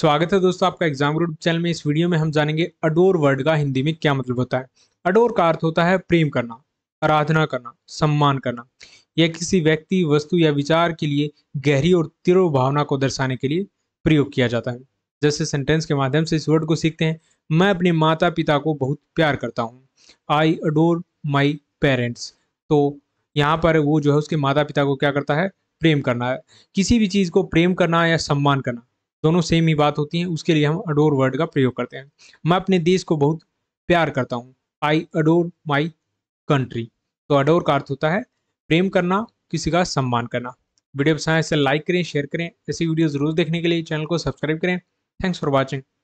स्वागत है दोस्तों आपका एग्जाम रूट चैनल में इस वीडियो में हम जानेंगे अडोर वर्ड का हिंदी में क्या मतलब होता है अडोर का अर्थ होता है प्रेम करना आराधना करना सम्मान करना यह किसी व्यक्ति वस्तु या विचार के लिए गहरी और तिरो भावना को दर्शाने के लिए प्रयोग किया जाता है जैसे सेंटेंस के माध्यम से इस वर्ड को सीखते हैं मैं अपने माता पिता को बहुत प्यार करता हूँ आई अडोर माई पेरेंट्स तो यहाँ पर वो जो है उसके माता पिता को क्या करता है प्रेम करना है किसी भी चीज़ को प्रेम करना या सम्मान करना दोनों सेम ही बात होती है उसके लिए हम अडोर वर्ड का प्रयोग करते हैं मैं अपने देश को बहुत प्यार करता हूँ आई अडोर माई कंट्री तो अडोर का अर्थ होता है प्रेम करना किसी का सम्मान करना वीडियो पसंद है तो इसे लाइक करें शेयर करें ऐसी वीडियो जरूर देखने के लिए चैनल को सब्सक्राइब करें थैंक्स फॉर वॉचिंग